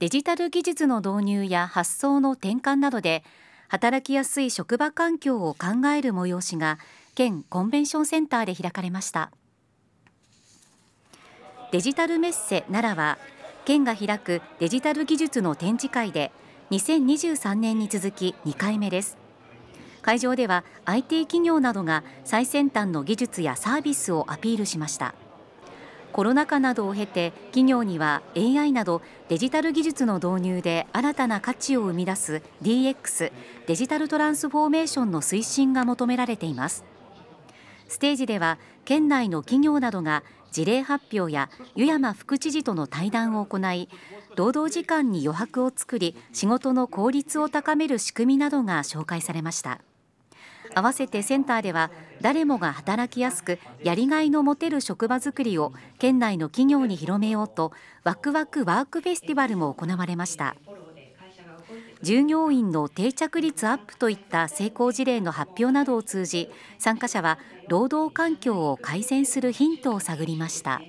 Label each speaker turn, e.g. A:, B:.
A: デジタル技術の導入や発想の転換などで働きやすい職場環境を考える催しが県コンベンションセンターで開かれましたデジタルメッセ奈良は県が開くデジタル技術の展示会で2023年に続き2回目です会場では IT 企業などが最先端の技術やサービスをアピールしました。コロナ禍などを経て企業には AI などデジタル技術の導入で新たな価値を生み出す DX デジタルトランスフォーメーションの推進が求められていますステージでは県内の企業などが事例発表や湯山副知事との対談を行い労働時間に余白を作り仕事の効率を高める仕組みなどが紹介されました。合わせてセンターでは誰もが働きやすくやりがいの持てる職場づくりを県内の企業に広めようとワクワクワークフェスティバルも行われました従業員の定着率アップといった成功事例の発表などを通じ参加者は労働環境を改善するヒントを探りました。